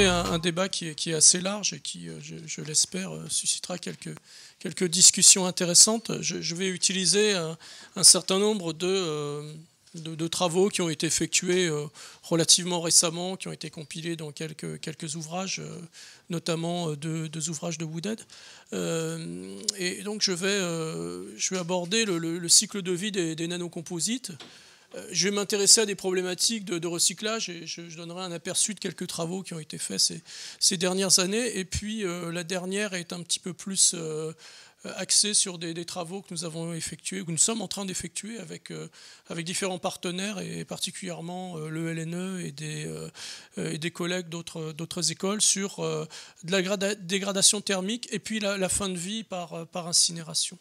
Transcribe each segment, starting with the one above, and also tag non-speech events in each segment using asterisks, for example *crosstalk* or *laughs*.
aborder un, débat qui est, assez large et qui, euh, je, l'espère, euh, suscitera quelques, quelques discussions intéressantes. Je, vais utiliser un, certain nombre euh, de, de, travaux qui ont été effectués relativement récemment, qui ont été compilés dans quelques, quelques ouvrages, notamment deux, ouvrages de Woodhead. Et donc je vais, je vais aborder le, cycle de vie des, des nanocomposites. Euh, je vais m'intéresser à des problématiques de, recyclage et je, donnerai un aperçu de quelques travaux qui ont été faits ces, dernières années. Et puis euh, la dernière est un petit peu plus euh, axée sur des, travaux que nous avons effectués, que nous sommes en train d'effectuer avec, différents partenaires et particulièrement le LNE et des, et des collègues d'autres écoles sur de la dégradation thermique et puis la, fin de vie par incinération.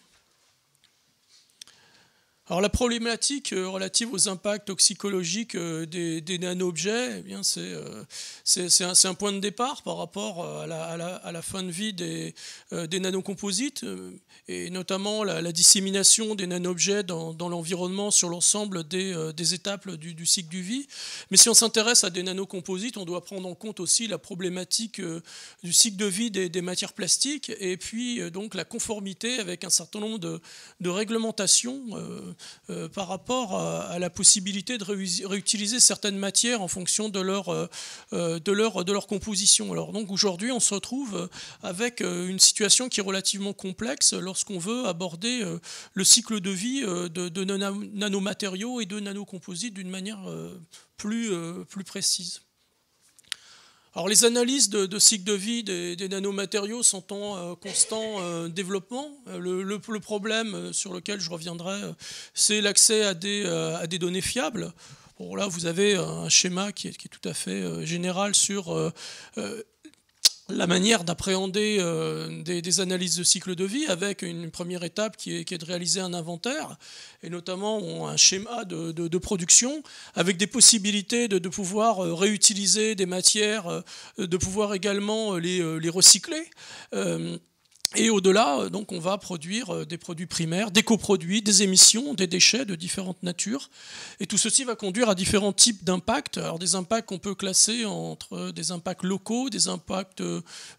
Alors la problématique euh, relative aux impacts toxicologiques euh, des, des nano-objets, eh euh, c'est, un, point de départ par rapport à la, à la, fin de vie des, des nanocomposites et notamment la, dissémination des nano-objets dans, l'environnement sur l'ensemble des, étapes du, cycle du vie. Mais si on s'intéresse à des nanocomposites, on doit prendre en compte aussi la problématique du cycle de vie des, matières plastiques et puis donc la conformité avec un certain nombre de, de réglementations euh, euh, par rapport à, la possibilité de réutiliser certaines matières en fonction de leur, euh, de de leur composition. Alors, donc aujourd'hui, on se retrouve avec une situation qui est relativement complexe lorsqu'on veut aborder le cycle de vie de, nanomatériaux et de nanocomposites d'une manière plus, plus précise les analyses de, cycle de vie des, nanomatériaux sont en euh, constant euh, développement. Euh, le, problème sur lequel je reviendrai, c'est l'accès à des, données fiables. Bon, là, vous avez un schéma qui est, tout à fait général sur la manière d'appréhender euh, des, analyses de cycle de vie avec une première étape qui est, de réaliser un inventaire et notamment un schéma de, production avec des possibilités de, pouvoir euh, réutiliser des matières, euh, de pouvoir également les, recycler. Et au-delà, euh, donc, on va produire euh, des produits primaires, des coproduits, des émissions, des déchets de différentes natures. Et tout ceci va conduire à différents types d'impacts. Alors, des impacts qu'on peut classer entre euh, des impacts locaux, des impacts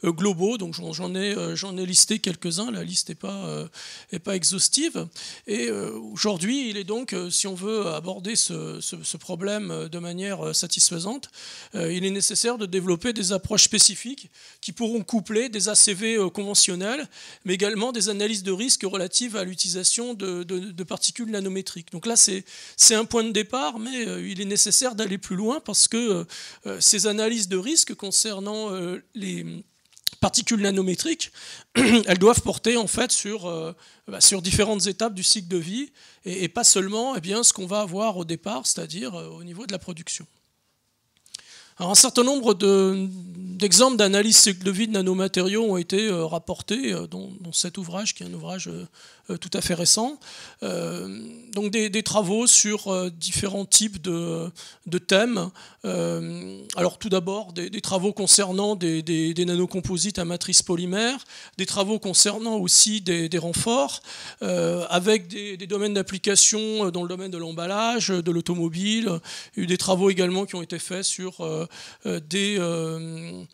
globaux. Donc, j'en ai, j'en ai listé quelques-uns. La liste n'est pas, est pas exhaustive. Et aujourd'hui, il est donc, si on veut aborder ce, ce problème de manière satisfaisante, il est nécessaire de développer des approches spécifiques qui pourront coupler des ACV conventionnels mais également des analyses de risque relatives à l'utilisation de, particules nanométriques. Donc là, c'est un point de départ, mais euh, il est nécessaire d'aller plus loin parce que euh, euh, ces analyses de risque concernant les particules nanométriques, *clears throat* elles doivent porter en fait sur, bah, sur différentes étapes du cycle de vie et, pas seulement eh bien, ce qu'on va avoir au départ, c'est-à-dire au niveau de la production. Alors un certain nombre d'exemples de, d'analyse de vie de nanomatériaux ont été euh, rapportés, euh, dans cet ouvrage, qui est un ouvrage euh, tout à fait récent. donc des, travaux sur différents types de, thèmes. alors tout d'abord, des, travaux concernant des, des, nanocomposites à matrice polymère, des travaux concernant aussi des, renforts, avec des, domaines d'application dans le domaine de l'emballage, de l'automobile. Il y a eu des travaux également qui ont été faits sur euh, euh, des, euh,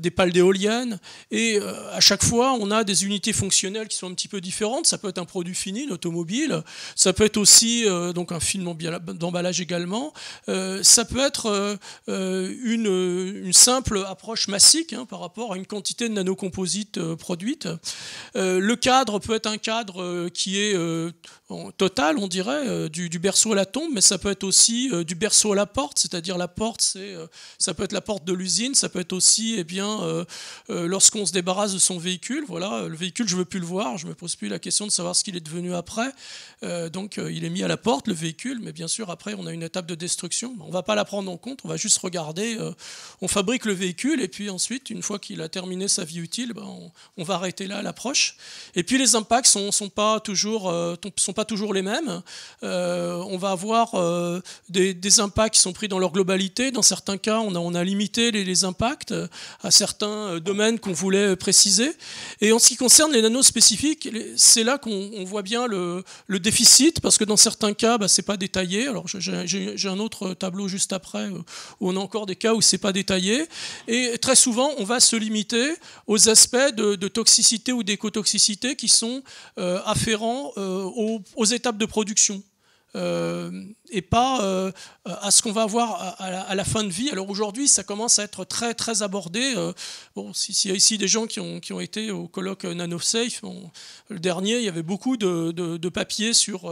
des pales d'éoliennes. Et à chaque fois, on a des unités fonctionnelles qui sont un petit peu différentes. Ça peut être un produit fini, automobile Ça peut être aussi donc un film d'emballage également. ça peut être une, une simple approche massique hein, par rapport à une quantité de nanocomposites produites. le cadre peut être un cadre qui est total, on dirait, du, du, berceau à la tombe, mais ça peut être aussi du berceau à la porte, c'est-à-dire la porte, c'est ça peut être la porte de l'usine, ça peut être aussi, et eh bien, euh, euh, lorsqu'on se débarrasse de son véhicule, voilà, euh, le véhicule, je ne veux plus le voir, je me pose plus la question de savoir ce qu'il est devenu après. donc, il est mis à la porte, le véhicule, mais bien sûr, après, on a une étape de destruction. On ne va pas la prendre en compte, on va juste regarder. on fabrique le véhicule et puis ensuite, une fois qu'il a terminé sa vie utile, ben, on, va arrêter là l'approche. Et puis, les impacts sont, sont pas toujours, sont pas toujours les mêmes. on va avoir des impacts qui sont pris dans leur globalité. Dans certains cas, on a, limité les, impacts à certains euh, domaines qu'on voulait euh, préciser. Et en ce qui concerne les nanos spécifiques, c'est là qu'on voit bien le, déficit, parce que dans certains cas, bah, c'est pas détaillé. Alors j'ai un autre tableau juste après euh, où on a encore des cas où c'est pas détaillé. Et très souvent, on va se limiter aux aspects de, toxicité ou d'écotoxicité qui sont afférents aux étapes de production. Euh, et pas euh, à ce qu'on va avoir à, la, fin de vie. Alors aujourd'hui, ça commence à être très très abordé. Euh, bon, s'il y a ici des gens qui ont, qui ont été au colloque NanoSafe, le dernier, il y avait beaucoup de, de, papiers sur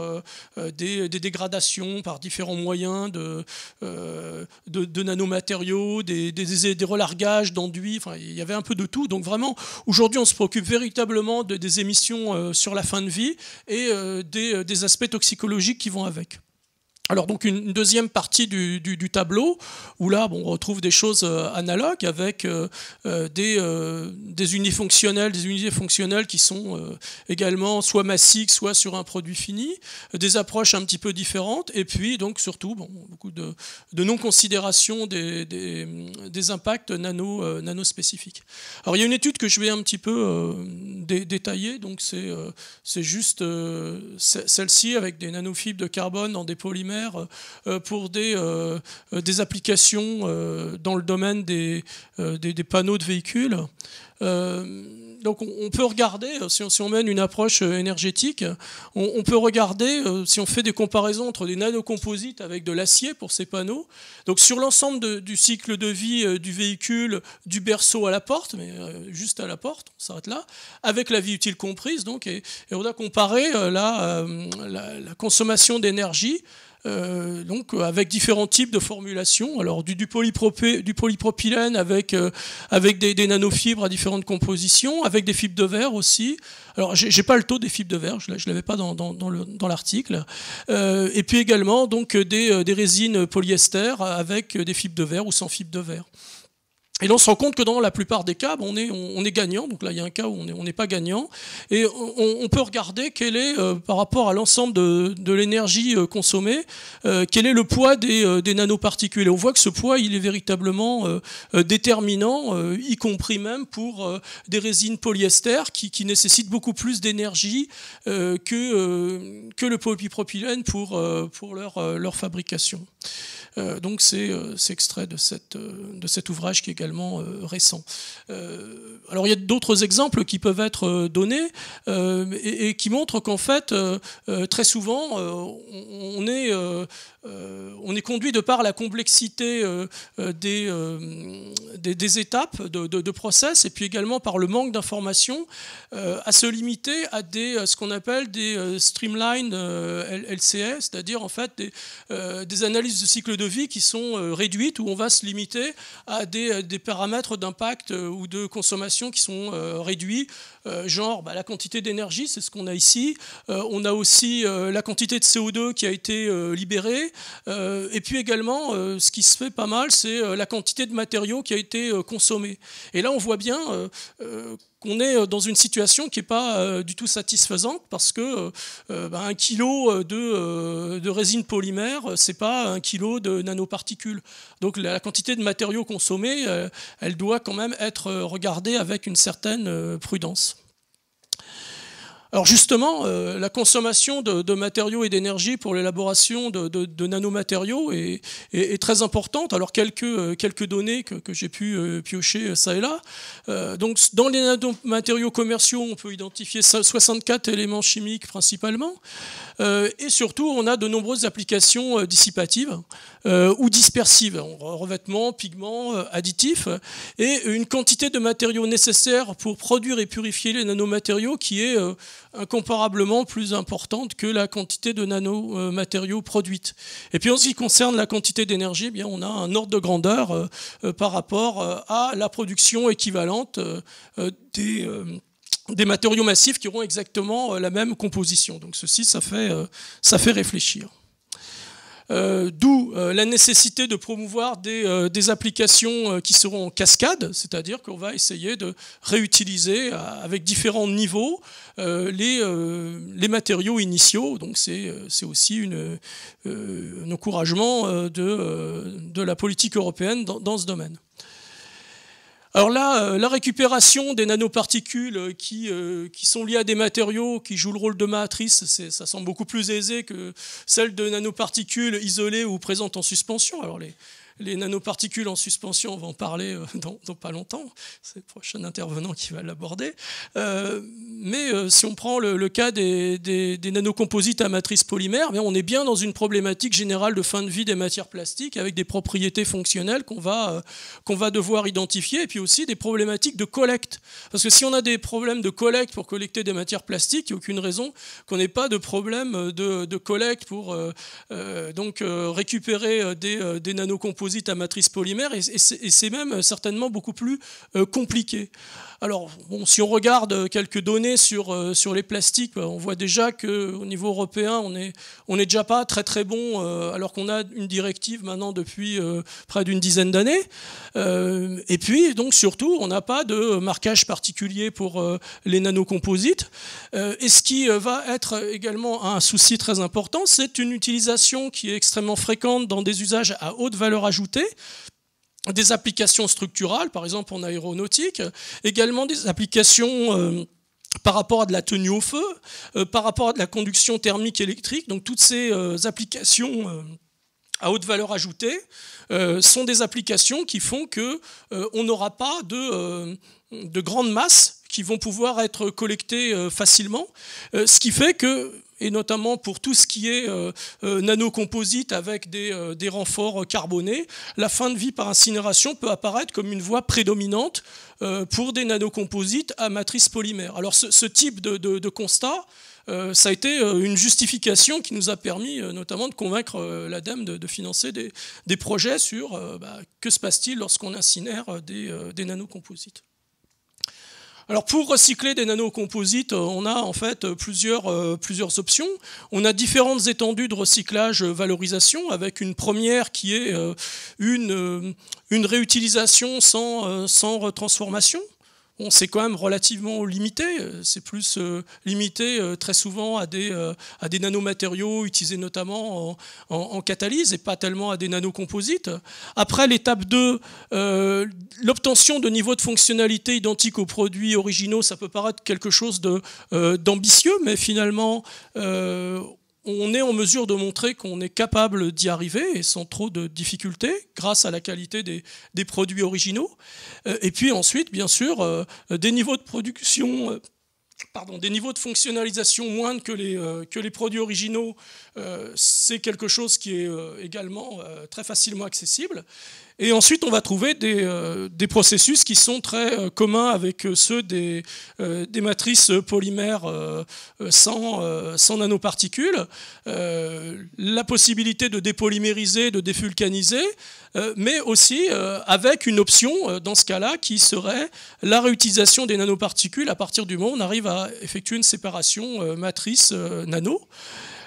des, des, dégradations par différents moyens de, de, de nanomatériaux, des, des, des relargages d'enduits, enfin, il y avait un peu de tout. Donc vraiment, aujourd'hui, on se préoccupe véritablement des émissions sur la fin de vie et des, des aspects toxicologiques qui vont alors donc une deuxième partie du, tableau où là on retrouve des choses euh, analogues avec euh, euh, des, des, unifonctionnels, des unités fonctionnelles qui sont également soit massiques, soit sur un produit fini, des approches un petit peu différentes et puis donc surtout bon, beaucoup de, non-considération des, des, impacts nano, nano spécifiques. Alors il y a une étude que je vais un petit peu détaillé donc c'est euh, juste euh, celle-ci avec des nanofibres de carbone dans des polymères euh, pour des, des applications dans le domaine des, des panneaux de véhicules donc on, peut regarder, euh, si on, mène une approche euh, énergétique, euh, on, peut regarder, si on fait des comparaisons entre des nanocomposites avec de l'acier pour ces panneaux, donc sur l'ensemble du cycle de vie du véhicule, du berceau à la porte, mais juste à la porte, on s'arrête là, avec la vie utile comprise, donc, et, on a comparé la consommation d'énergie euh, donc euh, avec différents types de formulations. Alors du, polypropylène avec, euh, des, nanofibres à différentes compositions, avec des fibres de verre aussi. Alors j'ai pas le taux des fibres de verre, je, ne l'avais pas dans, l'article. et puis également donc des résines polyester avec des fibres de verre ou sans fibres de verre. Et là, on se rend compte que dans la plupart des cas, ben, on est, gagnant. Donc là, il y a un cas où on n'est pas gagnant. Et on, peut regarder quel est, euh, par rapport à l'ensemble de, l'énergie euh, consommée, euh, quel est le poids des, nanoparticules. Et on voit que ce poids, il est véritablement déterminant, y compris même pour des résines polyester qui, nécessitent beaucoup plus d'énergie que, le polypropylène pour, leur fabrication. Euh, donc euh, c'est extrait de, cette, euh, de cet ouvrage qui est également récent. alors il y a d'autres exemples qui peuvent être donnés et, qui montrent qu'en fait, très souvent, on est, on, est, conduit de par la complexité des, des, étapes de, de, process et puis également par le manque d'informations à se limiter à, des, ce qu'on appelle des streamlines LCS, c'est-à-dire en fait des, analyses de cycle vie qui sont euh, réduites, où on va se limiter à des, euh, paramètres d'impact euh, ou de consommation qui sont réduits, genre bah, la quantité d'énergie, c'est ce qu'on a ici. on a aussi la quantité de CO2 qui a été libérée. et puis également, ce qui se fait pas mal, c'est la quantité de matériaux qui a été consommée. Et là, on voit bien on est euh, dans une situation qui n'est pas euh, du tout satisfaisante parce que euh, bah, un kilo de, résine polymère, n'est pas un kilo de nanoparticules. Donc la, quantité de matériaux consommés, elle doit quand même être regardée avec une certaine prudence. Alors justement, euh, la consommation de, matériaux et d'énergie pour l'élaboration de, nanomatériaux est, très importante. Alors quelques, euh, données que, j'ai pu euh, piocher ça et là. donc dans les nanomatériaux commerciaux, on peut identifier 64 éléments chimiques principalement. et surtout, on a de nombreuses applications dissipatives ou dispersives, revêtements, pigments, additifs, et une quantité de matériaux nécessaires pour produire et purifier les nanomatériaux qui est incomparablement plus importante que la quantité de nanomatériaux produites. Et puis en ce qui concerne la quantité d'énergie, eh bien on a un ordre de grandeur euh, euh, par rapport euh, à la production équivalente des matériaux massifs qui auront exactement la même composition. Donc ceci, ça fait réfléchir. Euh, d'où euh, la nécessité de promouvoir des, euh, applications qui seront en cascade, c'est-à-dire qu'on va essayer de réutiliser avec différents niveaux les, les, matériaux initiaux. Donc c'est aussi un encouragement de, la politique européenne dans ce domaine. Alors là, euh, la récupération des nanoparticules euh, qui, euh, qui, sont liées à des matériaux qui jouent le rôle de matrice, ça semble beaucoup plus aisé que celle de nanoparticules isolées ou présentes en suspension. Alors les, les nanoparticules en suspension, on va en parler euh, dans, pas longtemps. C'est le prochain intervenant qui va l'aborder. Euh, mais euh, si on prend le, cas des, des, nanocomposites à matrice polymère, on est bien dans une problématique générale de fin de vie des matières plastiques avec des propriétés fonctionnelles qu'on va, qu'on va devoir identifier et puis aussi des problématiques de collecte. Parce que si on a des problèmes de collecte pour collecter des matières plastiques, il n'y a aucune raison qu'on n'ait pas de problème de, de collecte pour donc récupérer des, des nanocomposites à matrice polymère, et, et c'est même euh, certainement beaucoup plus euh, compliqué. Alors, si on regarde quelques données sur, euh, sur les plastiques, euh, on voit déjà qu'au niveau européen, on n'est on déjà pas très très bon, euh, alors qu'on a une directive maintenant depuis près d'une dizaine d'années. et puis, donc surtout, on n'a pas de marquage particulier pour les nanocomposites. et ce qui va être également un souci très important, c'est une utilisation qui est extrêmement fréquente dans des usages à haute valeur ajoutée, des applications structurales, par exemple en aéronautique, également des applications euh, par rapport à de la tenue au feu, euh, par rapport à de la conduction thermique électrique, donc toutes ces euh, applications à haute valeur ajoutée sont des applications qui font que on n'aura pas de, de grandes masses qui vont pouvoir être collectées facilement, ce qui fait que et notamment pour tout ce qui est euh, euh, nanocomposite avec des, euh, renforts carbonés, la fin de vie par incinération peut apparaître comme une voie prédominante pour des nanocomposites à matrice polymère. Alors ce, type de, constat, ça a été une justification qui nous a permis notamment de convaincre la l'ADEME de, financer des, projets sur bah, que se passe-t-il lorsqu'on incinère des, des nanocomposites. Alors pour recycler des nanocomposites, euh, on a en fait euh, plusieurs, euh, plusieurs options. On a différentes étendues de recyclage valorisation, avec une première qui est une, une réutilisation sans, sans retransformation c'est quand même relativement limité. C'est plus euh, limité euh, très souvent à des, euh, à des nanomatériaux utilisés notamment en, en, catalyse et pas tellement à des nanocomposites. Après l'étape 2, l'obtention de niveaux de fonctionnalité identiques aux produits originaux, ça peut paraître quelque chose d'ambitieux, mais finalement, on est en mesure de montrer qu'on est capable d'y arriver et sans trop de difficultés grâce à la qualité des, produits originaux. Euh, et puis ensuite, bien sûr, euh, des niveaux de production euh, pardon, des niveaux de fonctionnalisation moindres que les, produits originaux, c'est quelque chose qui est également très facilement accessible. Et ensuite, on va trouver des, euh, processus qui sont très euh, communs avec euh, ceux des, matrices polymères sans, sans, nanoparticules. la possibilité de dépolymériser, de défulcaniser, mais aussi avec une option, dans ce cas-là, qui serait la réutilisation des nanoparticules à partir du moment où on arrive à effectuer une séparation matrice-nano.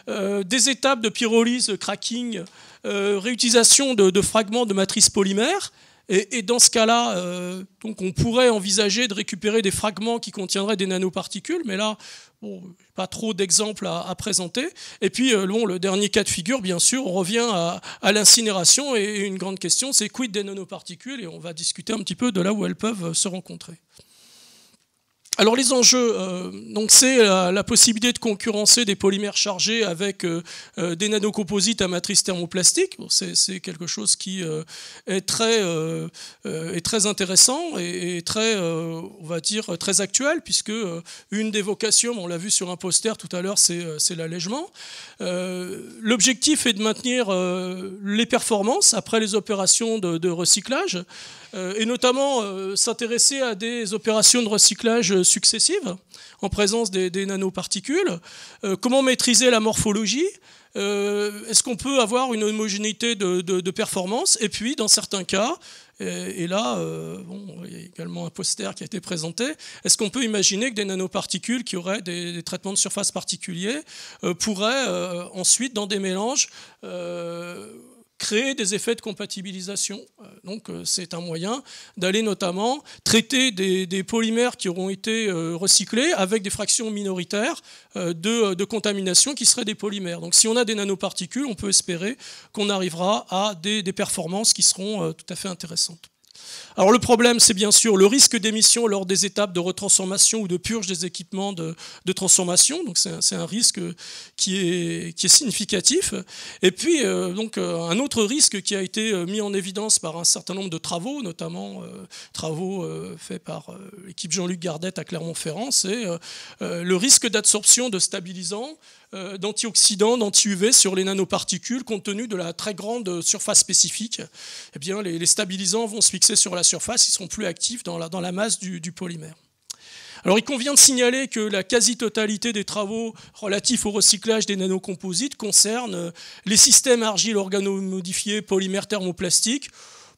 des étapes de pyrolyse, cracking euh, réutilisation de, fragments de matrice polymère Et, dans ce cas-là, euh, donc on pourrait envisager de récupérer des fragments qui contiendraient des nanoparticules, mais là, pas trop d'exemples à, présenter. Et puis, euh, le dernier cas de figure, bien sûr, on revient à l'incinération, et une grande question, c'est quid des nanoparticules, et on va discuter un petit peu de là où elles peuvent se rencontrer. Alors les enjeux, euh, c'est euh, la, possibilité de concurrencer des polymères chargés avec euh, des nanocomposites à matrice thermoplastique. c'est quelque chose qui est très, est, très, intéressant et, très, on va dire, très actuel puisque une des vocations, on l'a vu sur un poster tout à l'heure, c'est l'allègement. L'objectif est de maintenir les performances après les opérations de, de recyclage et notamment s'intéresser à des opérations de recyclage successives en présence des, nanoparticules euh, Comment maîtriser la morphologie euh, Est-ce qu'on peut avoir une homogénéité de, performance Et puis, dans certains cas, et, là, euh, il y a également un poster qui a été présenté. Est-ce qu'on peut imaginer que des nanoparticules qui auraient des, traitements de surface particuliers pourraient ensuite, dans des mélanges, créer des effets de compatibilisation. Euh, donc euh, c'est un moyen d'aller notamment traiter des, polymères qui auront été euh, recyclés avec des fractions minoritaires de, contamination qui seraient des polymères. Donc si on a des nanoparticules, on peut espérer qu'on arrivera à des performances qui seront tout à fait intéressantes. Alors le problème, c'est bien sûr le risque d'émission lors des étapes de retransformation ou de purge des équipements de, transformation. Donc c'est un, risque qui est, significatif. Et puis euh, donc euh, un autre risque qui a été euh, mis en évidence par un certain nombre de travaux, notamment travaux faits par l'équipe Jean-Luc Gardette à Clermont-Ferrand, c'est le risque d'absorption de stabilisants euh, d'antioxydants, d'anti-UV sur les nanoparticules, compte tenu de la très grande surface spécifique, eh bien, les, stabilisants vont se fixer sur la surface, ils sont plus actifs dans la, masse du, polymère. Alors il convient de signaler que la quasi-totalité des travaux relatifs au recyclage des nanocomposites concerne euh, les systèmes argile organomodifiés polymères thermoplastiques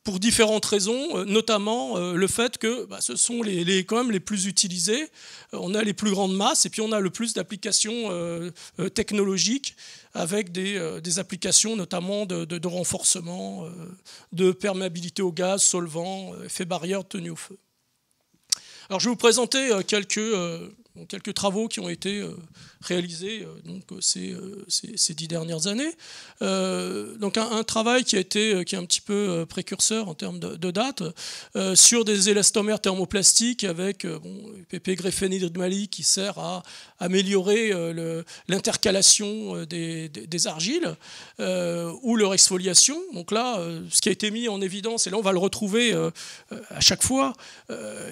pour différentes raisons, euh, notamment euh, le fait que bah, ce sont les, quand même les plus utilisés, euh, on a les plus grandes masses et puis on a le plus d'applications technologiques avec des, applications notamment de, renforcement, de perméabilité au gaz, solvant, effet barrière, tenue au feu. Alors je vais vous présenter quelques quelques travaux qui ont été euh, réalisés euh, donc, euh, ces, ces, dix dernières années. donc un, travail qui a été qui est un petit peu précurseur en termes de, date sur des élastomères thermoplastiques avec bon, PP mali qui sert à améliorer l'intercalation des, argiles ou leur exfoliation. Donc là, ce qui a été mis en évidence, et là on va le retrouver à chaque fois,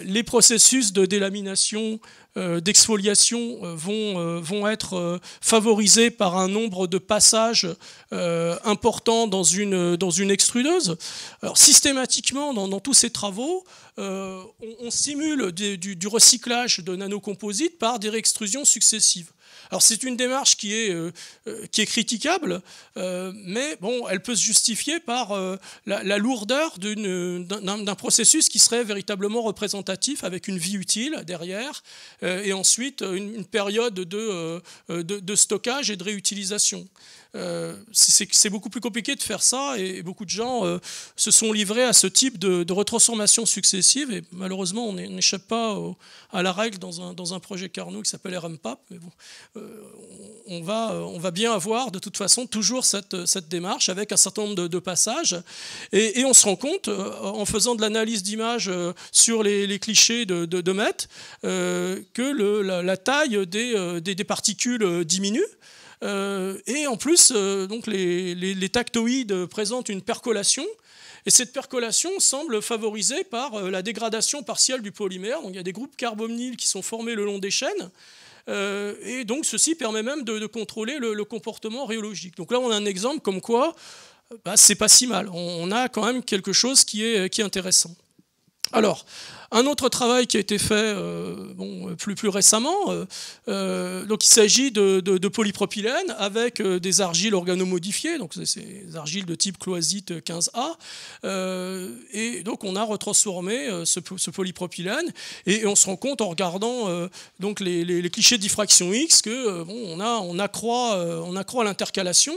les processus de délamination euh, d'exfoliation euh, euh, vont, être favorisés par un nombre de passages importants dans une, extrudeuse. Alors, systématiquement, dans, tous ces travaux, on, simule du, du recyclage de nanocomposites par des réextrusions successives c'est une démarche qui est, euh, euh, critiquable, euh, mais bon, elle peut se justifier par la, lourdeur d'un processus qui serait véritablement représentatif, avec une vie utile derrière, et ensuite une, période de, stockage et de réutilisation. Euh, c'est beaucoup plus compliqué de faire ça et, beaucoup de gens euh, se sont livrés à ce type de, de retransformations successives et malheureusement on n'échappe pas à la règle dans un, dans un projet Carnot qui s'appelle RMPAP. Mais bon, euh, on, va, on va bien avoir de toute façon toujours cette, cette démarche avec un certain nombre de, passages et, on se rend compte en faisant de l'analyse d'image sur les, clichés de, de, Met, que la, taille des, des particules diminue. Euh, et en plus, euh, donc les, tactoïdes présentent une percolation. Et cette percolation semble favorisée par euh, la dégradation partielle du polymère. Donc il y a des groupes carbonyles qui sont formés le long des chaînes. et donc ceci permet même de, contrôler le, comportement rhéologique. Donc là, on a un exemple comme quoi bah, c'est pas si mal. On, a quand même quelque chose qui est, qui est intéressant. Alors, un autre travail qui a été fait euh, plus, récemment, euh, euh, il s'agit de, polypropylène avec des argiles organomodifiées, donc c'est des argiles de type cloisite 15A. et donc on a retransformé ce, polypropylène et, on se rend compte en regardant donc les, clichés de diffraction X que on, accroît, l'intercalation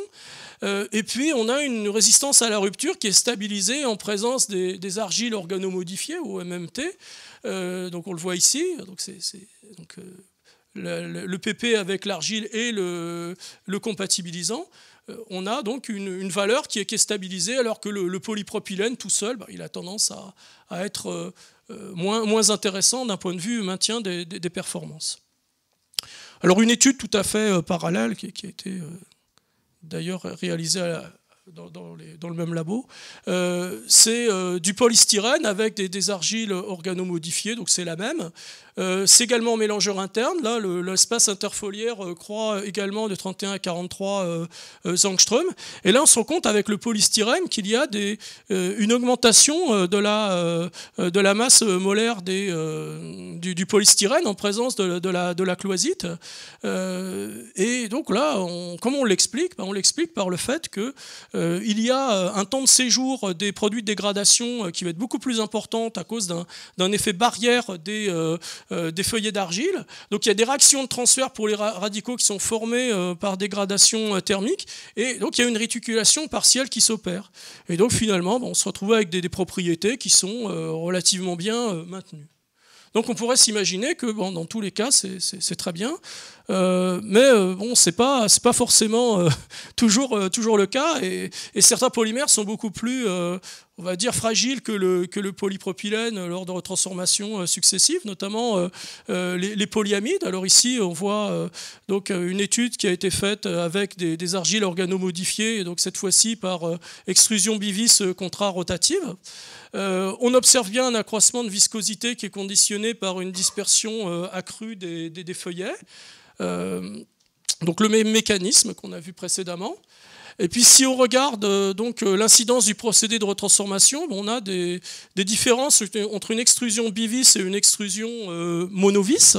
et puis, on a une résistance à la rupture qui est stabilisée en présence des, des argiles organomodifiées, ou MMT. Euh, donc on le voit ici. Donc c'est donc euh, le, PP avec l'argile et le, le compatibilisant euh, on a donc une, valeur qui est, stabilisée, alors que le, polypropylène tout seul, bah, il a tendance à, être moins, moins, intéressant d'un point de vue maintien des, performances. Alors une étude tout à fait parallèle qui, a été d'ailleurs réalisée à la, dans, le même labo, euh, c'est euh, du polystyrène avec des, des, argiles organomodifiées, donc c'est la même, euh, c'est également en mélangeur interne. Là, l'espace interfoliaire euh, croît également de 31 à 43 euh, angstrom. Et là, on se rend compte avec le polystyrène qu'il y a des, une augmentation de la, de la masse molaire des, du, polystyrène en présence de, la, de la cloisite. et donc là, comment on l'explique ben, On l'explique par le fait qu'il y a un temps de séjour des produits de dégradation qui va être beaucoup plus importante à cause d'un effet barrière des, euh, des feuillets d'argile. Donc il y a des réactions de transfert pour les radicaux qui sont formés euh, par dégradation euh, thermique. Et donc il y a une réticulation partielle qui s'opère. Et donc finalement, on se retrouve avec des, propriétés qui sont relativement bien maintenues. Donc on pourrait s'imaginer que dans tous les cas, c'est très bien. Euh, mais ce euh, bon, pas forcément euh, *laughs* toujours toujours le cas et, certains polymères sont beaucoup plus on va dire fragiles que le polypropylène lors de transformations successives, notamment les, polyamides. Alors ici, on voit donc une étude qui a été faite avec des, argiles organomodifiées, donc cette fois-ci par extrusion bivis contrarotative. rotative on observe bien un accroissement de viscosité qui est conditionné par une dispersion accrue des, des, des feuillets. Euh, donc le même mécanisme qu'on a vu précédemment, et puis si on regarde euh, donc euh, l'incidence du procédé de retransformation, on a des, différences entre une extrusion bivis et une extrusion euh, monovis.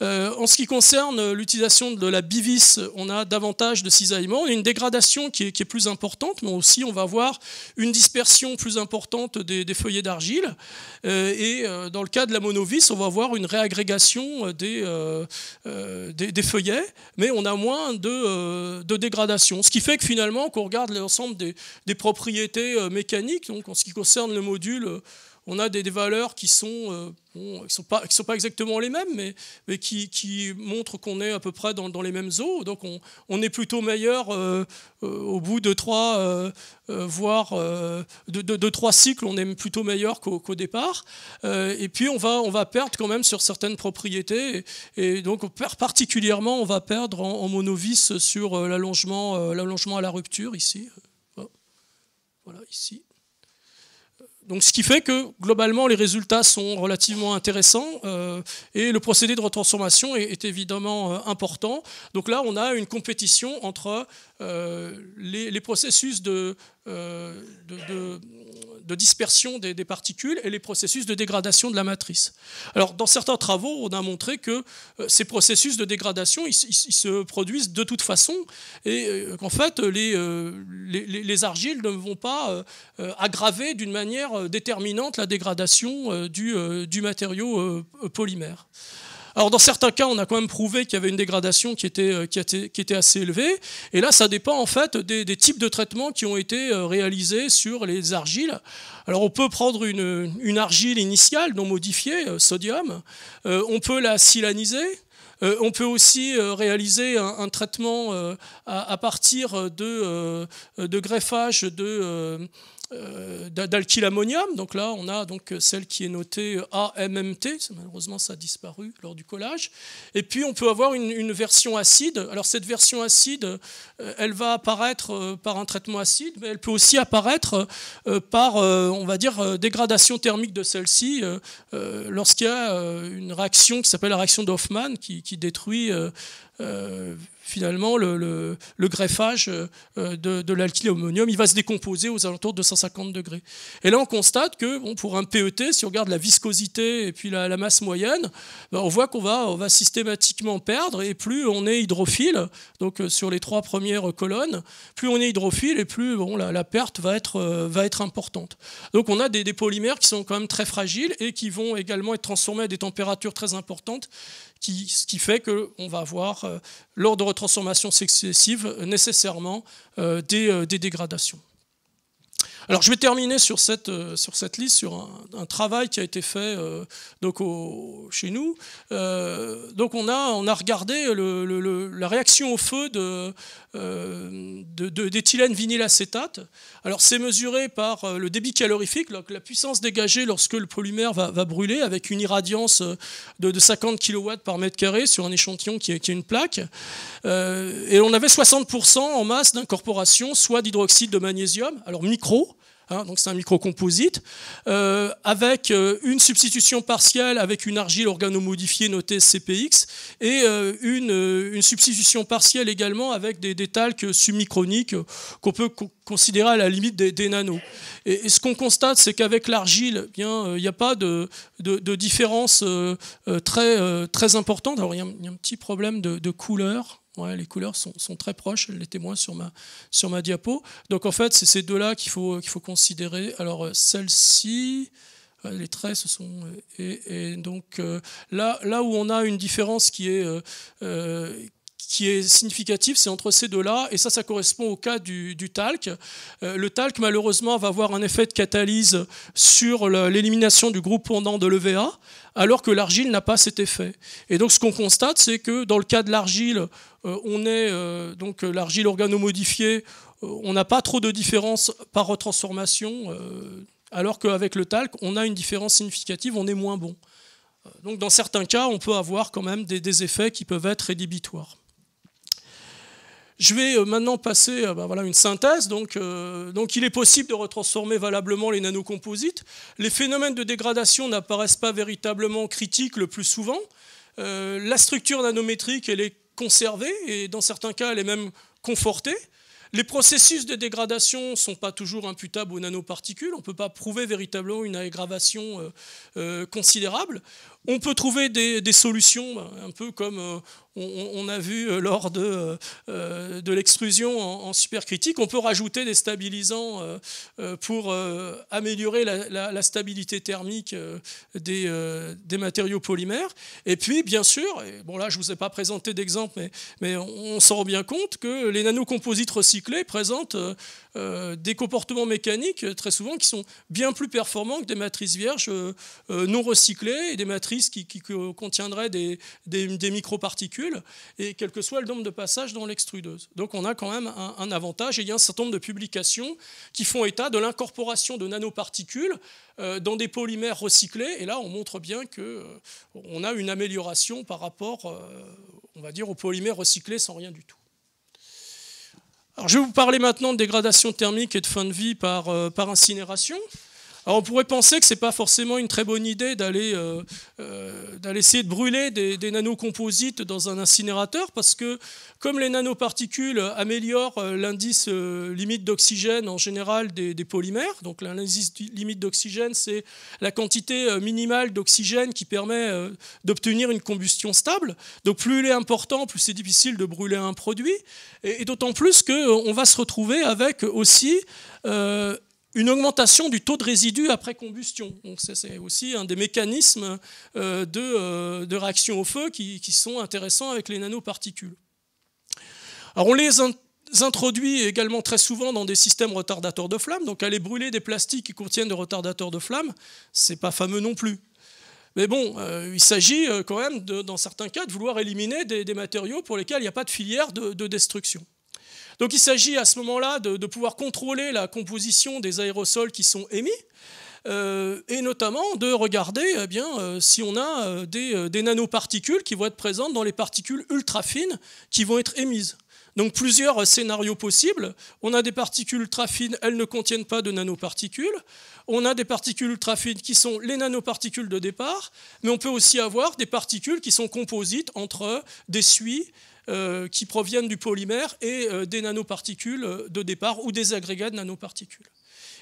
en ce qui concerne l'utilisation de la bivis, on a davantage de cisaillement, une dégradation qui est, plus importante, mais aussi on va avoir une dispersion plus importante des, feuillets d'argile. et dans le cas de la monovis, on va avoir une réagrégation des, des, feuillets, mais on a moins de, de dégradation. Ce qui fait que finalement, finalement, qu'on regarde l'ensemble des, des, propriétés euh, mécaniques, donc en ce qui concerne le module, euh, on a des, valeurs qui sont, euh, sont pas, sont pas exactement les mêmes, mais, qui, montrent qu'on est à peu près dans, les mêmes eaux. Donc on, est plutôt meilleur euh, euh, au bout de trois, voire de, trois cycles, on est plutôt meilleur qu'au départ. et puis on va, perdre quand même sur certaines propriétés, et, donc particulièrement on va perdre en, monovis sur l'allongement, l'allongement à la rupture ici. Voilà, ici. Donc, ce qui fait que globalement, les résultats sont relativement intéressants euh, et le procédé de retransformation est, évidemment euh, important. Donc là, on a une compétition entre euh, les, processus de de dispersion des, particules et les processus de dégradation de la matrice. Alors, dans certains travaux, on a montré que euh, ces processus de dégradation, se produisent de toute façon et euh, qu'en fait, euh, les, les, argiles ne vont pas aggraver d'une manière déterminante la dégradation du, du matériau polymère. Alors dans certains cas, on a quand même prouvé qu'il y avait une dégradation qui était, euh, assez élevée. Et là, ça dépend en fait des, types de traitements qui ont été euh, réalisés sur les argiles. Alors on peut prendre une, argile initiale non modifiée, euh, sodium. on peut la silaniser. on peut aussi réaliser un, traitement à, partir de greffage de, euh, d'alkylammonium. Donc là, on a donc euh, celle qui est notée euh, AMMT. Malheureusement, ça a disparu lors du collage. Et puis, on peut avoir une, version acide. Alors, cette version acide, elle va apparaître par un traitement acide, mais elle peut aussi apparaître par, on va dire, dégradation thermique de celle-ci lorsqu'il y a une réaction qui s'appelle la réaction d'Hoffmann qui, détruit finalement, le, greffage euh, euh, de, de il va se décomposer aux alentours de 150 degrés. Et là, on constate que bon, pour un PET, si on regarde la viscosité et puis la, masse moyenne, ben, on voit qu'on va, on va systématiquement perdre, et plus on est hydrophile, donc euh, sur les trois premières colonnes, plus on est hydrophile, et plus bon, la, perte va être, va être importante. Donc on a des, des polymères qui sont quand même très fragiles et qui vont également être transformés à des températures très importantes, ce qui fait qu'on va avoir, euh, lors de retransformations successives, euh, nécessairement euh, des dégradations je vais terminer sur cette, euh, sur cette liste, sur un, travail qui a été fait euh, donc chez nous. Euh, donc on a, on a regardé la réaction au feu de, d'éthylène vinylacétate. Alors c'est mesuré par le débit calorifique, la puissance dégagée lorsque le polymère va, brûler avec une irradiance de, 50 kW par mètre carré sur un échantillon qui est, qui est une plaque. et on avait 60% en masse d'incorporation, soit d'hydroxyde de magnésium, alors micro, Hein, donc c'est un microcomposite euh, avec euh, une substitution partielle avec une argile organomodifiée notée CPX et euh, une, une, substitution partielle également avec des, des talcs submicroniques qu'on peut considérer à la limite des, nanos. Et, ce qu'on constate, c'est qu'avec l'argile, eh bien il n'y a pas de, de, différence très, très importante. Alors il y, a un petit problème de couleur les couleurs sont, très proches, les témoins sur ma, sur ma diapo. Donc en fait, c'est ces deux-là qu'il faut, qu'il faut considérer. Alors euh, celle-ci, les traits, ce sont... Euh, et, donc euh, là, là où on a une différence qui est qui est significatif, c'est entre ces deux-là, et ça, ça correspond au cas du, talc. Euh, le talc, malheureusement, va avoir un effet de catalyse sur l'élimination du groupe pendant de l'EVA, alors que l'argile n'a pas cet effet. Et donc, ce qu'on constate, c'est que dans le cas de l'argile, euh, on est euh, donc l'argile organomodifiée, on n'a pas trop de différence par retransformation, alors qu'avec le talc, on a une différence significative, on est moins bon. Donc dans certains cas, on peut avoir quand même des effets qui peuvent être rédhibitoires. Je vais euh, maintenant passer euh, bah, à une synthèse. Euh, donc, il est possible de retransformer valablement les nanocomposites. Les phénomènes de dégradation n'apparaissent pas véritablement critiques le plus souvent. la structure nanométrique, elle est conservée et dans certains cas, elle est même confortée. Les processus de dégradation ne sont pas toujours imputables aux nanoparticules. On ne peut pas prouver véritablement une aggravation euh, euh, considérable. On peut trouver des, solutions, hein, un peu comme euh, on, a vu lors de, de l'extrusion en, supercritique. On peut rajouter des stabilisants pour améliorer la, stabilité thermique des, matériaux polymères. Et puis, bien sûr, bon là, je ne vous ai pas présenté d'exemple, mais, on, s'en rend bien compte que les nanocomposites recyclés recyclés présentent euh, euh, des comportements mécaniques euh, très souvent qui sont bien plus performants que des matrices vierges non recyclées et des matrices qui, contiendraient des, des, microparticules, et quel que soit le nombre de passages dans l'extrudeuse. Donc on a quand même un, avantage, et il y a un certain nombre de publications qui font état de l'incorporation de nanoparticules dans des polymères recyclés. Et là, on montre bien qu'on a une amélioration par rapport, on va dire, aux polymères recyclés sans rien du tout je vais vous parler maintenant de dégradation thermique et de fin de vie par euh, incinération on pourrait penser que ce n'est pas forcément une très bonne idée d'aller euh, euh, essayer de brûler des, nanocomposites dans un incinérateur, parce que comme les nanoparticules améliorent euh, l'indice limite d'oxygène en général des, polymères, donc l'indice limite d'oxygène, c'est la quantité minimale d'oxygène qui permet d'obtenir une combustion stable. Donc plus il est important, plus c'est difficile de brûler un produit, et, d'autant plus qu'on va se retrouver avec aussi une augmentation du taux de résidus après combustion. c'est aussi un des mécanismes euh, euh, de, réaction au feu qui, sont intéressants avec les nanoparticules. on les introduit également très souvent dans des systèmes retardateurs de flammes, donc aller brûler des plastiques qui contiennent des retardateurs de flammes, c'est pas fameux non plus. Mais bon, euh, il s'agit quand même, dans certains cas, de vouloir éliminer des, matériaux pour lesquels il n'y a pas de filière de destruction. Donc il s'agit à ce moment-là de, pouvoir contrôler la composition des aérosols qui sont émis. Euh, et notamment de regarder eh bien, euh, si on a euh, des, des, nanoparticules qui vont être présentes dans les particules ultra fines qui vont être émises. Donc plusieurs scénarios possibles. On a des particules ultra fines, elles ne contiennent pas de nanoparticules. On a des particules ultra fines qui sont les nanoparticules de départ, mais on peut aussi avoir des particules qui sont composites entre des suies, euh, qui proviennent du polymère et euh, des nanoparticules de départ ou des agrégats de nanoparticules.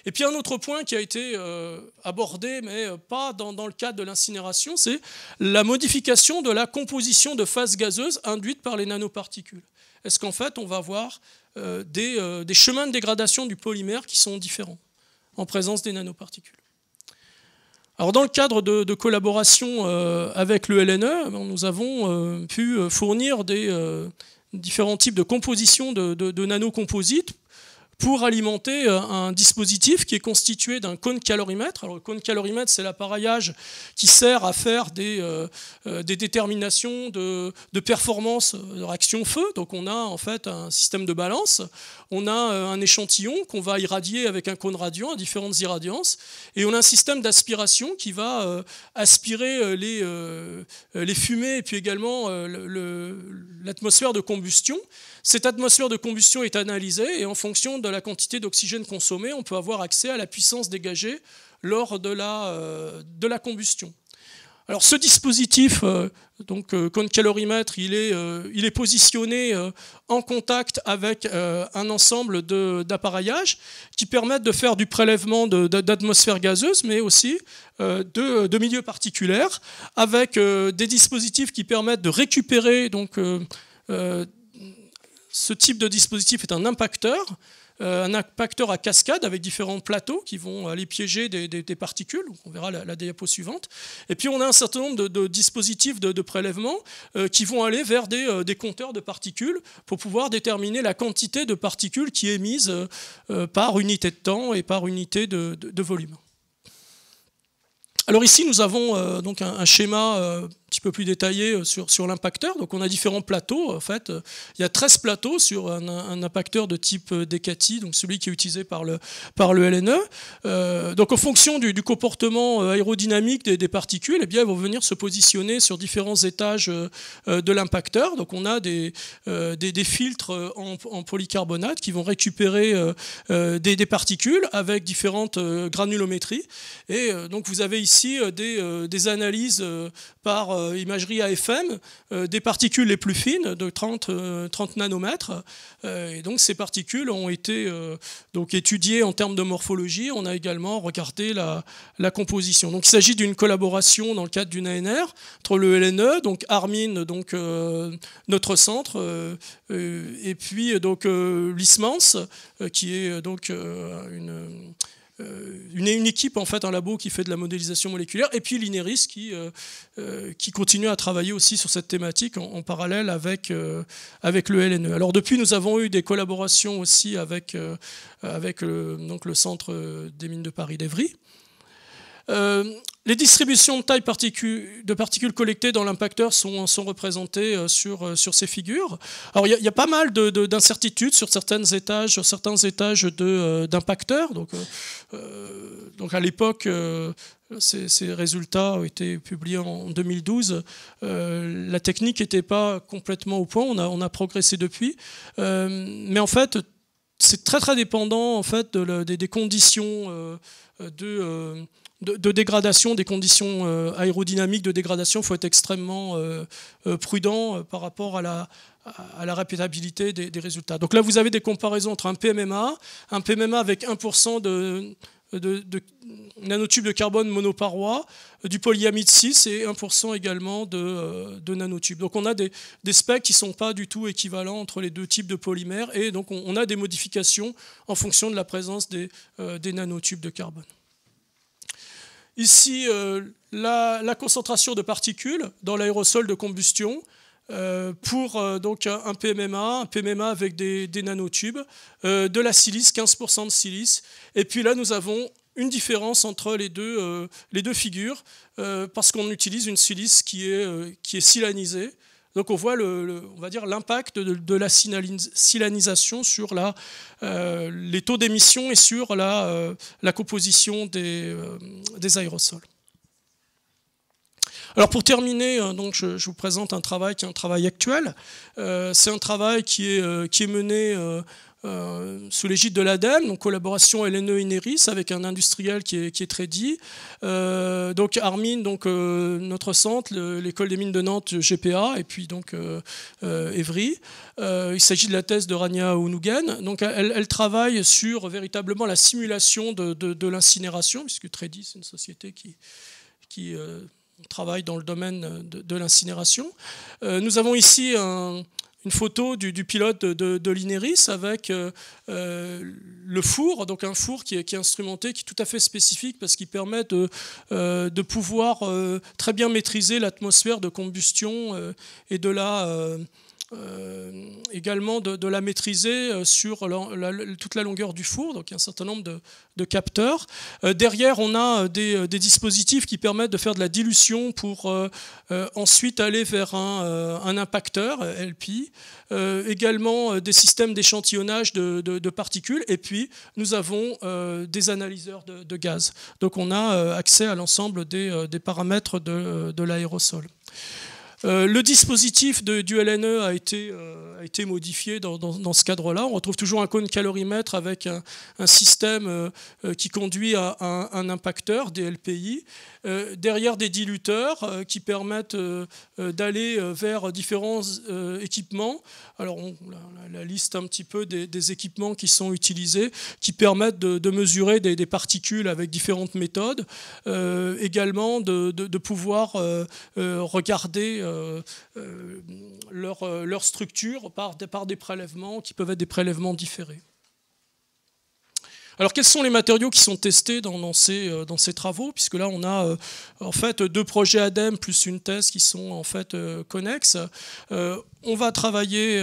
Et puis un autre point qui a été euh, abordé, mais pas dans, le cadre de l'incinération, c'est la modification de la composition de phase gazeuse induite par les nanoparticules. Est-ce qu'en fait, on va avoir des chemins de dégradation du polymère qui sont différents en présence des nanoparticules alors dans le cadre de, collaboration euh, avec le LNE, ben, nous avons euh, pu euh, fournir des différents types de compositions de nanocomposites pour alimenter euh, un dispositif qui est constitué d'un cône calorimètre. le cône calorimètre, c'est l'appareillage qui sert à faire des, euh, euh, des déterminations de, de, performance de réaction feu. Donc, on a en fait un système de balance, on a un échantillon qu'on va irradier avec un cône radiant à différentes irradiances, et on a un système d'aspiration qui va aspirer les, les fumées et puis également l'atmosphère de combustion. Cette atmosphère de combustion est analysée et en fonction de la quantité d'oxygène consommée, on peut avoir accès à la puissance dégagée lors de la, euh, de la combustion. Alors ce dispositif, euh, donc euh, calorimètre, il est, euh, il est positionné en contact avec un ensemble d'appareillages qui permettent de faire du prélèvement d'atmosphère gazeuse, mais aussi de, milieux particuliers avec des dispositifs qui permettent de récupérer donc ce type de dispositif est un impacteur euh, un impacteur à cascade avec différents plateaux qui vont aller piéger des, particules. On verra la, diapo suivante. Et puis on a un certain nombre de, dispositifs de, prélèvement euh, qui vont aller vers euh, des, compteurs de particules pour pouvoir déterminer la quantité de particules qui est émise par unité de temps et par unité de, volume. Alors ici, nous avons donc un, schéma petit peu plus détaillé euh, sur, sur l'impacteur. Donc on a différents plateaux. En fait, il y a 13 plateaux sur un, impacteur de type euh, Decati, donc celui qui est utilisé par le, par le LNE. Euh, donc en fonction du, comportement aérodynamique des, particules, eh bien, elles vont venir se positionner sur différents étages de l'impacteur. Donc on a des, des, filtres en, polycarbonate qui vont récupérer des, particules avec différentes granulométries. Et donc vous avez ici des, analyses par euh, imagerie AFM euh, des particules les plus fines de 30, 30 euh, nanomètres. et donc ces particules ont été donc étudiées en termes de morphologie. On a également regardé la, la composition. Donc il s'agit d'une collaboration dans le cadre d'une ANR entre le LNE, donc Armin, donc notre centre, et puis donc l'ISMANS, qui est donc une euh, une, équipe en fait, un labo qui fait de la modélisation moléculaire, et puis l'INERIS qui, euh, euh, qui continue à travailler aussi sur cette thématique en, parallèle avec, avec le LNE. Alors depuis, nous avons eu des collaborations aussi avec, avec donc le Centre des mines de Paris d'Evry. Les distributions de taille de particules collectées dans l'impacteur sont, sont, représentées euh, sur, euh, sur ces figures. Alors il y, a pas mal d'incertitudes sur certains étages, certains étages euh, d'impacteurs. donc, donc à l'époque, ces, résultats ont été publiés en 2012. la technique n'était pas complètement au point. On a, on a progressé depuis, mais en fait c'est très très dépendant en fait des, des, conditions de de, dégradation des conditions euh, aérodynamiques de dégradation, il faut être extrêmement euh, euh, prudent par rapport à la, à répétabilité des, résultats. Donc là, vous avez des comparaisons entre un PMMA, un PMMA avec 1% de, nanotubes de carbone monoparois, du polyamide 6 et 1% également de, nanotubes. Donc on a des, specs qui ne sont pas du tout équivalents entre les deux types de polymères et donc on, a des modifications en fonction de la présence des nanotubes de carbone. Ici, euh, la, concentration de particules dans l'aérosol de combustion euh, pour euh, donc un PMMA, un PMMA avec des, nanotubes, de la silice, 15% de silice. Et puis là, nous avons une différence entre les deux, les deux figures parce qu'on utilise une silice qui est, qui est silanisée donc on voit, le, on va dire, l'impact de, la silanisation sur la, euh, les taux d'émission et sur la, euh, la composition des, euh, des aérosols. Alors pour terminer, hein, donc je, vous présente un travail qui est un travail actuel. c'est un travail qui est, qui est mené euh, sous l'égide de l'ADEME, en collaboration LNE-Ineris avec un industriel qui est, qui est euh, donc Armin, donc, euh, notre centre, l'école des mines de Nantes, GPA, et puis donc Evry. il s'agit de la thèse de Rania Ounougan. Donc elle, travaille sur véritablement la simulation de, l'incinération, puisque Trédie c'est une société qui... qui travaille dans le domaine de l'incinération. nous avons ici un, une photo du, pilote de, l'Ineris avec euh, euh, le four, donc un four qui est, instrumenté, qui est tout à fait spécifique parce qu'il permet de, euh, pouvoir très bien maîtriser l'atmosphère de combustion et de la euh, également de, la maîtriser euh, sur toute la longueur du four, donc il y a un certain nombre de, capteurs. Euh, derrière, on a des, dispositifs qui permettent de faire de la dilution pour ensuite aller vers un, impacteur, LP. également des systèmes d'échantillonnage de, particules, et puis nous avons des analyseurs de, gaz. Donc on a accès à l'ensemble des, des, paramètres de l'aérosol. Euh, le dispositif du LNE euh, a été, modifié dans, ce cadre-là. On retrouve toujours un cône calorimètre avec un, système euh, qui conduit à un, impacteur, des LPI, derrière des diluteurs qui permettent d'aller vers différents équipements. Alors, on, la, liste un petit peu des, équipements qui sont utilisés, qui permettent de, mesurer des, particules avec différentes méthodes, également de pouvoir regarder euh, euh, leur, euh, leur structure par, par des prélèvements qui peuvent être des prélèvements différés. Alors quels sont les matériaux qui sont testés dans, ces, euh, dans ces, travaux Puisque là, on a euh, en fait deux projets ADEME plus une thèse qui sont en fait euh, connexes. on va travailler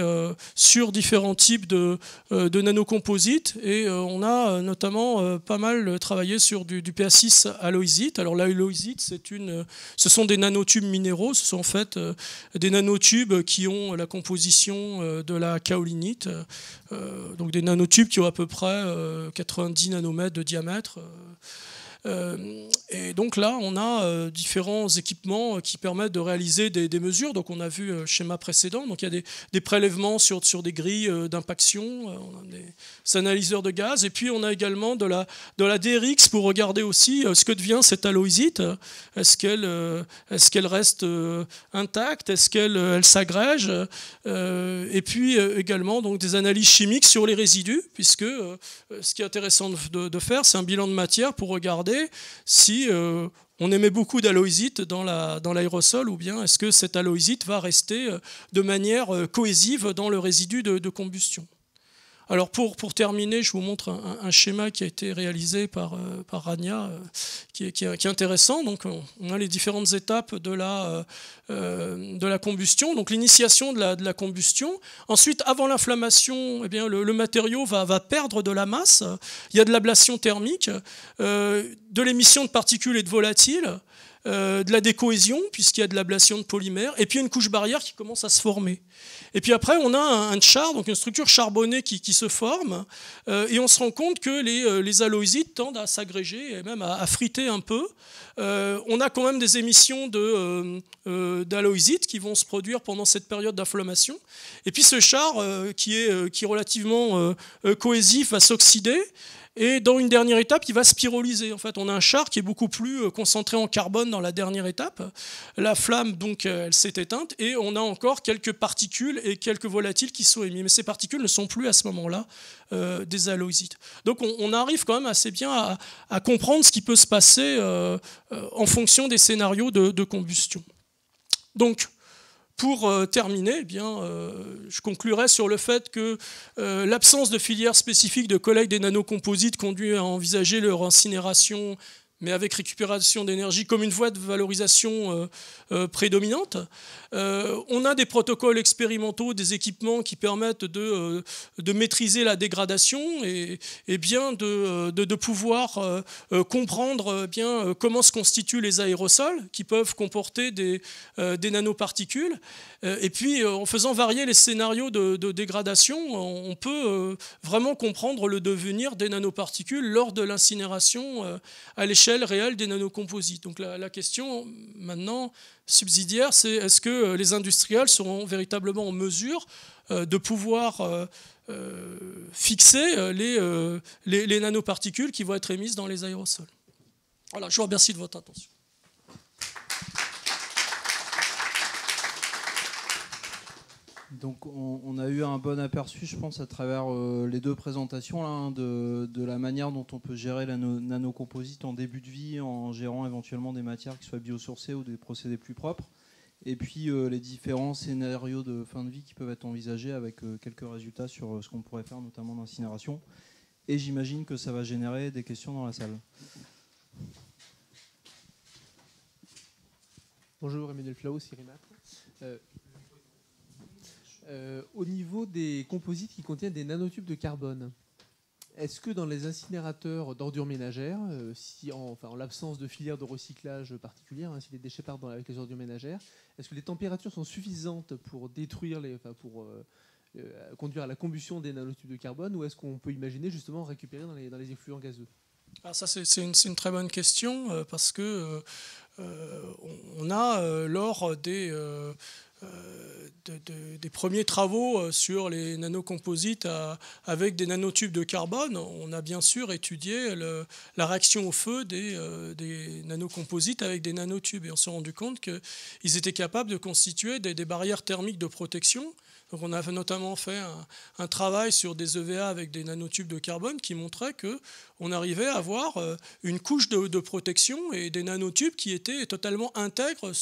sur différents types de, de nanocomposites et on a notamment pas mal travaillé sur du, du PA6 aloïsite. Alors l'aloïsite, c'est une, ce sont des nanotubes minéraux, ce sont en fait des nanotubes qui ont la composition de la kaolinite, donc des nanotubes qui ont à peu près 80 10 nanomètres de diamètre. Euh, euh, et donc là, on a euh, différents équipements euh, qui permettent de réaliser des, mesures. Donc on a vu le schéma précédent. Donc il y a des, prélèvements sur, sur des grilles d'impaction, des analyseurs de gaz, et puis on a également de la, de la DRX pour regarder aussi ce que devient cette aloïsite. Est-ce qu'elle est qu'elle reste intacte Est-ce qu'elle elle, s'agrège Et puis également donc des analyses chimiques sur les résidus, puisque ce qui est intéressant de, de faire, c'est un bilan de matière pour regarder si euh, on émet beaucoup d'aloïsite dans l'aérosol ou bien est-ce que cette alloïsite va rester euh, de manière euh, cohésive dans le résidu de combustion. Alors pour, terminer, je vous montre un, schéma qui a été réalisé par, euh, Rania, euh, qui, est, intéressant. Donc on, a les différentes étapes de la, euh, combustion, donc l'initiation de la, combustion. Ensuite, avant l'inflammation, eh le, matériau va, perdre de la masse. Il y a de l'ablation thermique, de l'émission de particules et de volatiles. Euh, de la décohésion, puisqu'il y a de l'ablation de polymères, et puis une couche barrière qui commence à se former. Et puis après, on a un, char, donc une structure charbonnée qui, se forme, euh, et on se rend compte que les, euh, les tendent à s'agréger et même à, friter un peu. on a quand même des émissions d'aloïsites qui vont se produire pendant cette période d'inflammation. Et puis ce char, qui, est, qui est relativement cohésif, va s'oxyder. Et dans une dernière étape, il va spiraliser. En fait, on a un char qui est beaucoup plus euh, concentré en carbone dans la dernière étape. La flamme, donc, euh, elle s'est éteinte et on a encore quelques particules et quelques volatiles qui sont émis. Mais ces particules ne sont plus à ce moment-là euh, des alloïsites. Donc, on, arrive quand même assez bien à, comprendre ce qui peut se passer en fonction des scénarios de, de combustion. Donc, pour euh, terminer, eh bien, euh, je conclurai sur le fait que euh, l'absence de filière spécifique de collègues des nanocomposites conduit à envisager leur incinération mais avec récupération d'énergie comme une voie de valorisation euh, euh, prédominante. Euh, on a des protocoles expérimentaux, des équipements qui permettent de, maîtriser la dégradation et, bien de, de pouvoir comprendre bien comment se constituent les aérosols qui peuvent comporter des, des nanoparticules. et puis, en faisant varier les scénarios de, dégradation, on, peut vraiment comprendre le devenir des nanoparticules lors de l'incinération à l'échelle réelle des nanocomposites. Donc la, question maintenant subsidiaire, c'est est-ce que euh, les industriels seront véritablement en mesure euh, de pouvoir euh, fixer les, les, les nanoparticules qui vont être émises dans les aérosols Voilà, je vous remercie de votre attention. Donc on, a eu un bon aperçu, je pense, à travers euh, les deux présentations là, hein, de, la manière dont on peut gérer la nanocomposite en début de vie, en gérant éventuellement des matières qui soient biosourcées ou des procédés plus propres, et puis euh, les différents scénarios de fin de vie qui peuvent être envisagés avec euh, quelques résultats sur ce qu'on pourrait faire notamment d'incinération. Et j'imagine que ça va générer des questions dans la salle. Bonjour, Emmanuel Flau, Cyril euh, au niveau des composites qui contiennent des nanotubes de carbone, est-ce que dans les incinérateurs d'ordures ménagères, euh, si en, enfin, l'absence de filière de recyclage particulière, hein, si les déchets partent avec les ordures ménagères, est-ce que les températures sont suffisantes pour détruire les, pour euh, conduire à la combustion des nanotubes de carbone, ou est-ce qu'on peut imaginer justement récupérer dans les, effluents gazeux ah, ça, c'est une, très bonne question parce que on a lors des euh, des premiers travaux euh, sur les nanocomposites euh, avec des nanotubes de carbone. On a bien sûr étudié la réaction au feu des, nanocomposites avec des nanotubes et on s'est rendu compte qu'ils étaient capables de constituer des barrières thermiques de protection on avait notamment fait un, travail sur des EVA avec des nanotubes de carbone qui montrait que on arrivait à avoir euh, une couche de, protection et des nanotubes qui étaient totalement intègres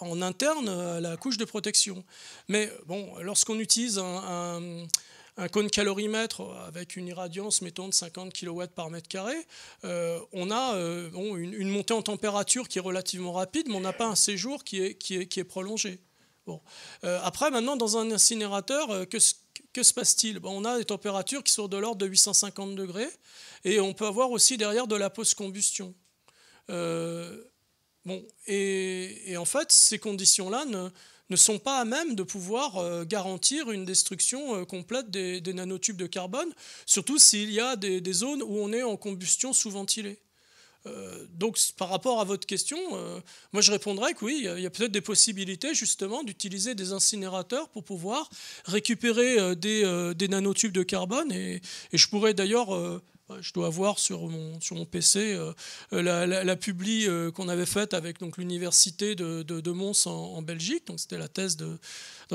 en interne à la couche de protection. Mais bon, lorsqu'on utilise un, cône calorimètre avec une irradiance, mettons, de 50 kW par mètre carré, euh, on a euh, une, montée en température qui est relativement rapide, mais on n'a pas un séjour qui est prolongé. Euh, après, maintenant, dans un incinérateur, euh, que, se passe-t-il On a des températures qui sont de l'ordre de 850 degrés et on peut avoir aussi derrière de la post-combustion. Euh, bon, et, en fait, ces conditions-là ne, sont pas à même de pouvoir garantir une destruction complète des, nanotubes de carbone, surtout s'il y a des, des zones où on est en combustion sous-ventilée. Euh, donc, par rapport à votre question, euh, moi je répondrais que oui, il y a, peut-être des possibilités justement d'utiliser des incinérateurs pour pouvoir récupérer euh, des, nanotubes de carbone. Et, et je pourrais d'ailleurs bah, je dois avoir sur mon, sur mon PC euh, euh, la, la, publi euh, qu'on avait faite avec donc l'université de, Mons en, Belgique. Donc c'était la thèse dans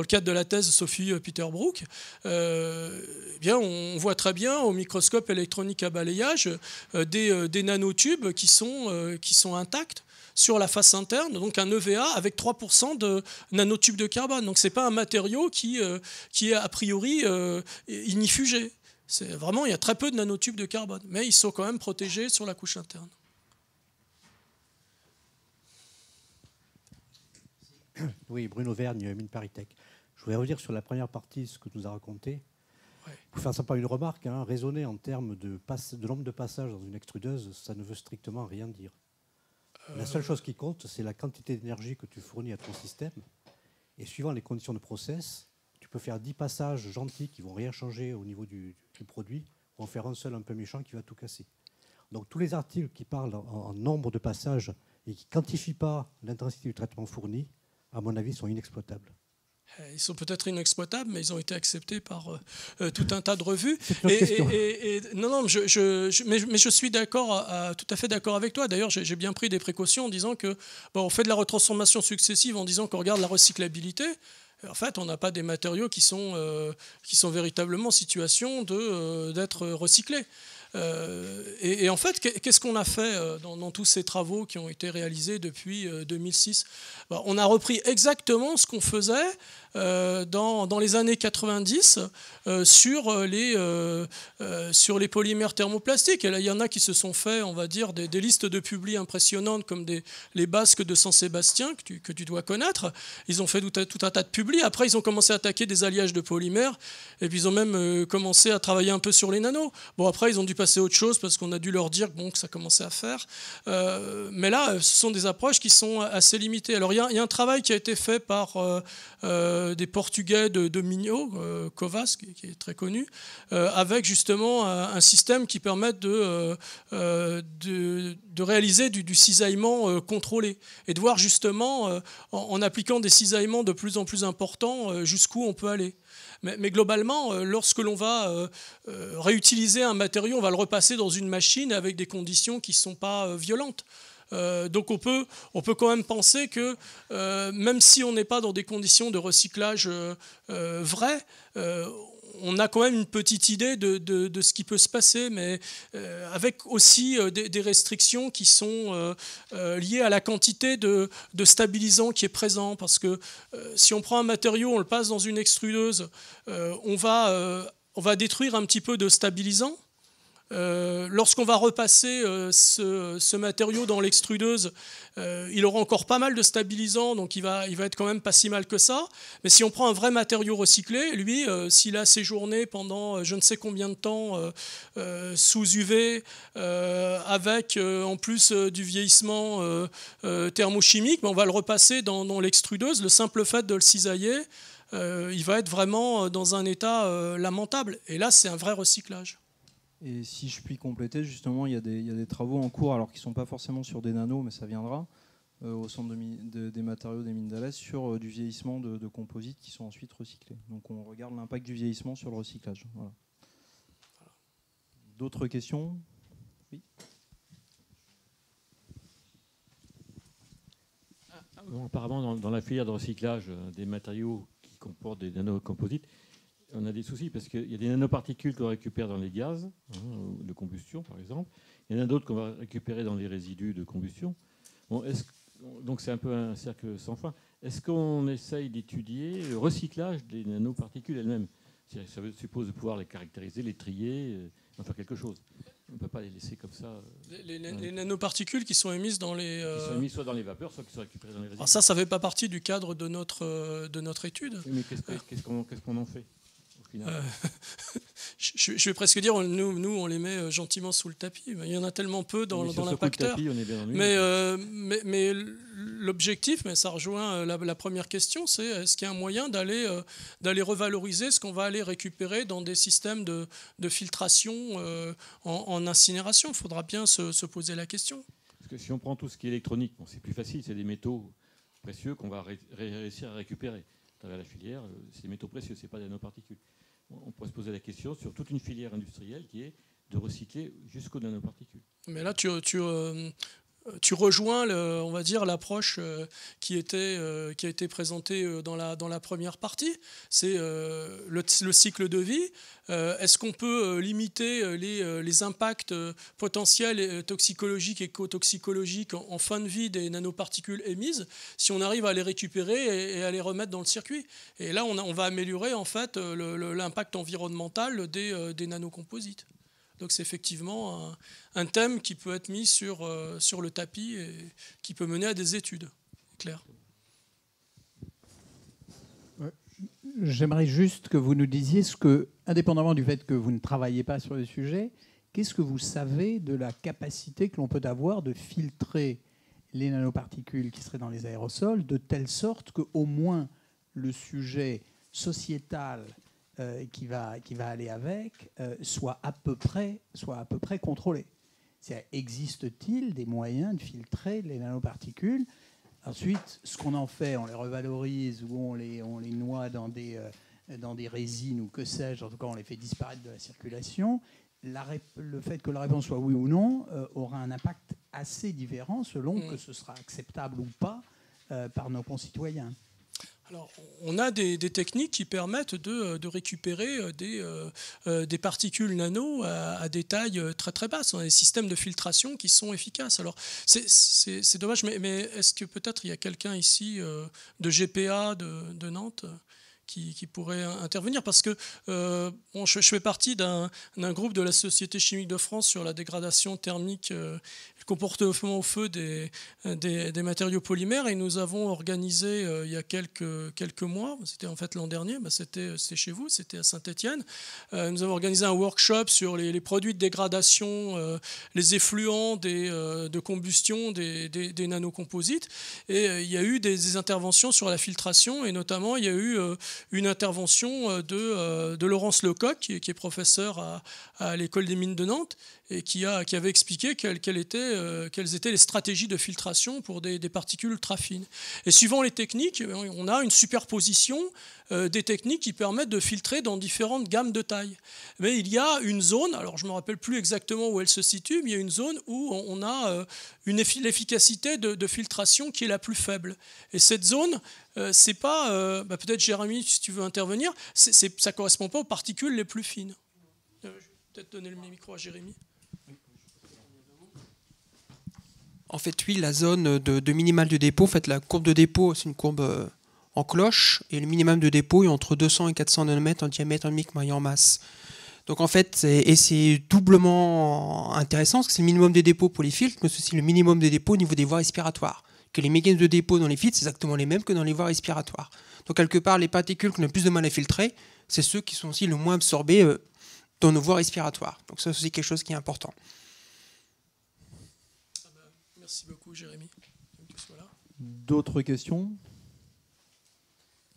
le cadre de la thèse de Sophie Peterbrook. Eh bien, on voit très bien au microscope électronique à balayage des, nanotubes qui sont, qui sont intacts sur la face interne, donc un EVA avec 3% de nanotubes de carbone. Donc ce n'est pas un matériau qui, qui est a priori euh, inifugé vraiment, il y a très peu de nanotubes de carbone, mais ils sont quand même protégés sur la couche interne. *coughs* Oui, Bruno Vergne, Mine Paritech. Je voudrais revenir sur la première partie, ce que tu nous as raconté. Pour faire ça une remarque, hein, raisonner en termes de, de, nombre de passages dans une extrudeuse, ça ne veut strictement rien dire. La euh. seule chose qui compte, c'est la quantité d'énergie que tu fournis à ton système. Et suivant les conditions de process, tu peux faire 10 passages gentils qui ne vont rien changer au niveau du, produit produit en faire un seul un peu méchant qui va tout casser. Donc tous les articles qui parlent en, nombre de passages et qui ne quantifient pas l'intensité du traitement fourni, à mon avis, sont inexploitables. Euh, ils sont peut-être inexploitables, mais ils ont été acceptés par euh, euh, tout un tas de revues. Et, non, non, mais, je suis tout à fait d'accord avec toi. D'ailleurs, j'ai bien pris des précautions en disant que, bon, on fait de la retransformation successive en disant qu'on regarde la recyclabilité en fait, on n'a pas des matériaux qui sont, euh, qui sont véritablement en situation euh, d'être recyclés. Euh, et, en fait, qu'est-ce qu'on a fait euh, dans, tous ces travaux qui ont été réalisés depuis 2006 euh, bah, On a repris exactement ce qu'on faisait dans, les années 90 sur, les, sur les polymères thermoplastiques. Et là, il y en a qui se sont fait, on va dire, des, listes de publis impressionnantes comme les Basques de Saint-Sébastien que tu, que tu dois connaître. Ils ont fait tout un, tas de publis. Après, ils ont commencé à attaquer des alliages de polymères et puis ils ont même commencé à travailler un peu sur les nanos. Bon, après, ils ont dû c'est autre chose parce qu'on a dû leur dire bon, que ça commençait à faire. Euh, mais là, ce sont des approches qui sont assez limitées. Alors, il y, a un travail qui a été fait par euh, euh, des Portugais de, de Mignot, Covas, qui, est très connu, avec justement un, système qui permet de, de, réaliser du, cisaillement contrôlé et de voir justement, en appliquant des cisaillements de plus en plus importants, jusqu'où on peut aller. Mais, globalement, euh, lorsque l'on va euh, euh, réutiliser un matériau, on va le repasser dans une machine avec des conditions qui ne sont pas violentes. donc on peut, on peut quand même penser que même si on n'est pas dans des conditions de recyclage euh, vraies, on a quand même une petite idée de, ce qui peut se passer, mais euh, avec aussi euh, des, restrictions qui sont euh, liées à la quantité de, stabilisant qui est présent. Parce que si on prend un matériau, on le passe dans une extrudeuse, on va, on va détruire un petit peu de stabilisant euh, lorsqu'on va repasser euh, ce, matériau dans l'extrudeuse, euh, il aura encore pas mal de stabilisants, donc il va, il va être quand même pas si mal que ça. Mais si on prend un vrai matériau recyclé, lui, s'il a séjourné pendant je ne sais combien de temps sous UV, avec en plus du vieillissement thermochimique, mais ben, on va le repasser dans l'extrudeuse. Le simple fait de le cisailler, il va être vraiment dans un état lamentable. Et là, c'est un vrai recyclage. Et si je puis compléter, justement, il y, a des, travaux en cours, alors qui ne sont pas forcément sur des nanos, mais ça viendra, euh, au centre des matériaux des mines d'Alès, sur euh, du vieillissement de, composites qui sont ensuite recyclés. Donc on regarde l'impact du vieillissement sur le recyclage. D'autres questions Oui ah, ah, Apparemment, dans, dans, la filière de recyclage euh, des matériaux qui comportent des nanocomposites, on a des soucis parce qu'il y a des nanoparticules qu'on récupère dans les gaz hein, de combustion, par exemple. Il y en a d'autres qu'on va récupérer dans les résidus de combustion. donc c'est un peu un cercle sans fin. Est-ce qu'on essaye d'étudier le recyclage des nanoparticules elles-mêmes Ça suppose de pouvoir les caractériser, les trier, euh, en faire quelque chose. On ne peut pas les laisser comme ça. Euh, les, nanoparticules qui sont émises dans les. Qui sont euh, émises soit dans les vapeurs, soit qui sont récupérées dans les résidus. Ah, ça, ça ne fait pas partie du cadre de notre, de notre étude. mais qu'est-ce qu'on qu'est-ce qu'on en fait euh, *laughs* je, vais presque dire, nous, nous, on les met euh, gentiment sous le tapis. Il y en a tellement peu dans, dans l'impacteur. Euh, mais, mais, l'objectif, mais ça rejoint la, première question, c'est est-ce qu'il y a un moyen d'aller revaloriser ce qu'on va aller récupérer dans des systèmes de, filtration en, incinération Il faudra bien se, poser la question. Parce que si on prend tout ce qui est électronique, bon, c'est plus facile, c'est des métaux précieux qu'on va réussir à récupérer à travers la filière. C'est des métaux précieux, ce n'est pas des nanoparticules on pourrait se poser la question sur toute une filière industrielle qui est de recycler jusqu'aux nanoparticules. Mais là, tu, tu, euh, tu rejoins, on va dire, l'approche euh, qui, euh, qui a été présentée euh, dans la, première partie. C'est le, cycle de vie. Est-ce qu'on peut limiter les, impacts potentiels toxicologiques et écotoxicologiques en, fin de vie des nanoparticules émises si on arrive à les récupérer et, à les remettre dans le circuit Et là, on, on va améliorer en fait l'impact environnemental des nanocomposites. Donc c'est effectivement un, thème qui peut être mis sur, euh, sur le tapis et qui peut mener à des études. clair. J'aimerais juste que vous nous disiez ce que, indépendamment du fait que vous ne travaillez pas sur le sujet, qu'est-ce que vous savez de la capacité que l'on peut avoir de filtrer les nanoparticules qui seraient dans les aérosols de telle sorte qu'au moins le sujet sociétal euh, qui, va, qui va aller avec euh, soit, à peu près, soit à peu près contrôlée. Existe-t-il des moyens de filtrer les nanoparticules Ensuite, ce qu'on en fait, on les revalorise ou on les, on les noie dans des, euh, dans des résines ou que sais-je, en tout cas on les fait disparaître de la circulation. le fait que la réponse soit oui ou non aura un impact assez différent selon mm. que ce sera acceptable ou pas par nos concitoyens alors, on a des, techniques qui permettent de, euh, récupérer euh, euh, des, particules nano à, des tailles très très basses. On a des systèmes de filtration qui sont efficaces. Alors, c'est dommage, mais, est-ce que peut-être il y a quelqu'un ici de GPA de, Nantes qui, pourrait intervenir parce que je, fais partie d'un groupe de la Société chimique de France sur la dégradation thermique comportement au feu euh, des, des, matériaux polymères. Et nous avons organisé euh, il y a quelques, quelques mois, c'était en fait l'an dernier, bah, c'était euh, chez vous, c'était à Saint-Étienne, nous avons organisé un workshop sur les, produits de dégradation, les effluents des, de combustion des, des, nanocomposites. Et il y a eu des, interventions sur la filtration et notamment il y a eu une intervention de, de Laurence Lecoq, qui est, qui est professeur à, à l'école des mines de Nantes et qui, a, qui avait expliqué quelles, étaient, euh, quelles, étaient, les stratégies de filtration pour des, particules ultra fines. Et suivant les techniques, euh, on a une superposition euh, des techniques qui permettent de filtrer dans différentes gammes de taille. Mais il y a une zone, alors je ne me rappelle plus exactement où elle se situe, mais il y a une zone où on a une l'efficacité de, filtration qui est la plus faible. Et cette zone, c'est pas, bah, peut-être Jérémy, si tu veux intervenir, ça ne correspond pas aux particules les plus fines. je vais peut-être donner le micro à Jérémy. En fait, oui, la zone de, de minimale de dépôt, la courbe de dépôt, c'est une courbe euh, en cloche, et le minimum de dépôt est entre 200 et 400 nanomètres en diamètre en micromètres en masse. Donc en fait, et c'est doublement intéressant, parce que c'est le minimum de dépôt pour les filtres, mais c'est aussi le minimum de dépôt au niveau des voies respiratoires. Que les mécanismes de dépôt dans les filtres, c'est exactement les mêmes que dans les voies respiratoires. Donc quelque part, les particules qu'on a le plus de mal à filtrer, c'est ceux qui sont aussi le moins absorbés euh, dans nos voies respiratoires. Donc ça, c'est quelque chose qui est important. Jérémy, D'autres questions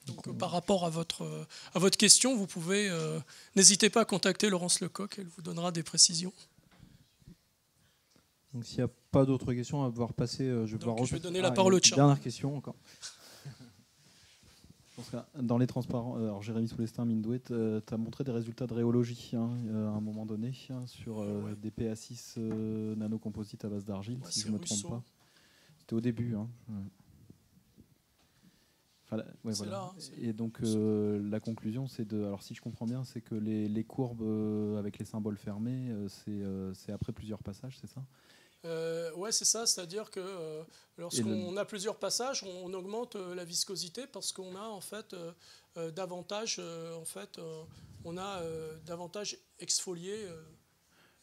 donc, euh, par rapport à votre, euh, à votre question, vous pouvez, euh, n'hésitez pas à contacter Laurence Lecoq, elle vous donnera des précisions. Donc s'il n'y a pas d'autres questions à voir passer, je vais, je vais donner la ah, parole au chat. Dernière question encore. *laughs* Dans les transparents, alors Jérémy Soulestin, Mindouet, tu as montré des résultats de réologie hein, à un moment donné hein, sur des PA6 nanocomposites à base d'argile, si je ne me trompe pas au début. Hein. hein et donc euh, la conclusion, c'est de. Alors si je comprends bien, c'est que les, courbes euh, avec les symboles fermés, euh, c'est après plusieurs passages, c'est ça Ouais, c'est ça. C'est-à-dire que lorsqu'on a plusieurs passages, on, augmente la viscosité parce qu'on a en fait davantage, en fait, on a davantage exfolié.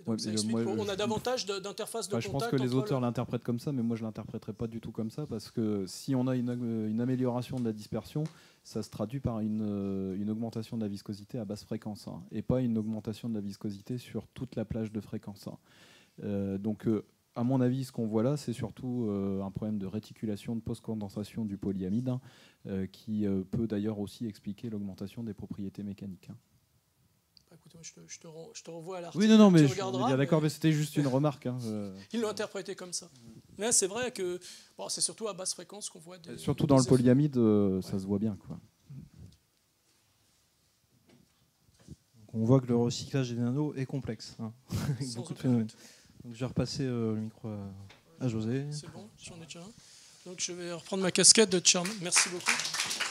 Euh, on a davantage d'interfaces de contact. Je pense que les auteurs l'interprètent comme ça, mais moi je l'interpréterai pas du tout comme ça parce que si on a une, amélioration de la dispersion, ça se traduit par une, euh, augmentation de la viscosité à basse fréquence hein, et pas une augmentation de la viscosité sur toute la plage de fréquence. Hein. Euh, donc, à mon avis, ce qu'on voit là, c'est surtout un problème de réticulation, de post-condensation du polyamide, hein, qui peut d'ailleurs aussi expliquer l'augmentation des propriétés mécaniques je te, renvoie à l'article. Oui, non, non, mais d'accord, mais, c'était juste une remarque. Hein, euh. *laughs* Ils l'ont interprété comme ça. Mais c'est vrai que c'est surtout à basse fréquence qu'on voit des. Surtout dans le polyamide, euh, ça se voit bien. Quoi. on voit que le recyclage des nanos est complexe. Hein. *laughs* beaucoup de phénomènes. je vais repasser euh, le micro à, José. C'est bon, j'en ai déjà un. Donc je vais reprendre ma casquette de Charm. Merci beaucoup.